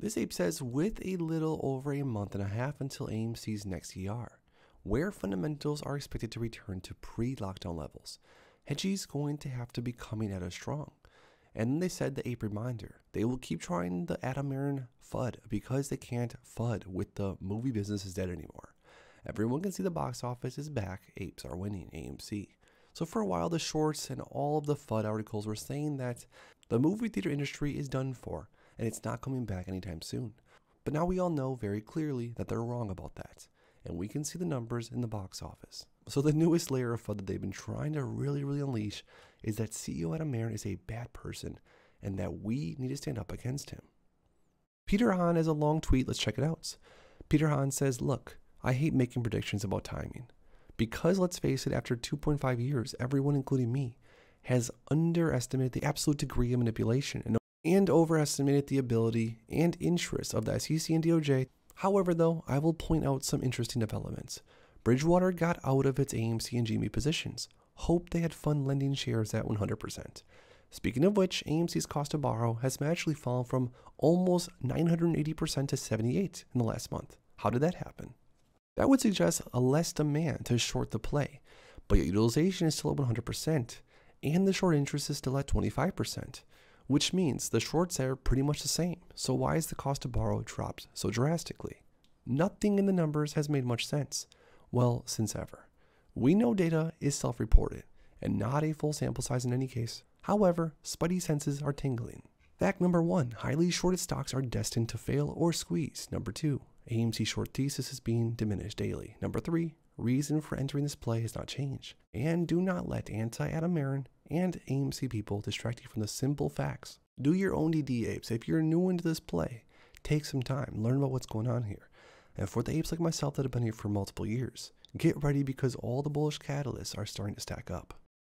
This ape says with a little over a month and a half until AMC's next ER, where fundamentals are expected to return to pre lockdown levels, Hedgie's going to have to be coming at us strong. And they said the ape reminder they will keep trying the Adam Aaron FUD because they can't FUD with the movie business is dead anymore. Everyone can see the box office is back, apes are winning AMC. So for a while, the shorts and all of the FUD articles were saying that the movie theater industry is done for and it's not coming back anytime soon. But now we all know very clearly that they're wrong about that, and we can see the numbers in the box office. So the newest layer of FUD that they've been trying to really, really unleash is that CEO Adam Marin is a bad person and that we need to stand up against him. Peter Hahn has a long tweet, let's check it out. Peter Hahn says, look, I hate making predictions about timing. Because let's face it, after 2.5 years, everyone, including me, has underestimated the absolute degree of manipulation and and overestimated the ability and interest of the SEC and DOJ. However, though, I will point out some interesting developments. Bridgewater got out of its AMC and GME positions. Hope they had fun lending shares at 100%. Speaking of which, AMC's cost to borrow has magically fallen from almost 980% to 78 in the last month. How did that happen? That would suggest a less demand to short the play, but utilization is still at 100%, and the short interest is still at 25% which means the shorts are pretty much the same. So why is the cost to borrow dropped so drastically? Nothing in the numbers has made much sense. Well, since ever. We know data is self-reported and not a full sample size in any case. However, Spuddy's senses are tingling. Fact number one, highly shorted stocks are destined to fail or squeeze. Number two, AMC short thesis is being diminished daily. Number three, reason for entering this play has not changed. And do not let anti-Adam Marin and AMC people distract you from the simple facts. Do your own DD apes. If you're new into this play, take some time, learn about what's going on here. And for the apes like myself that have been here for multiple years, get ready because all the bullish catalysts are starting to stack up.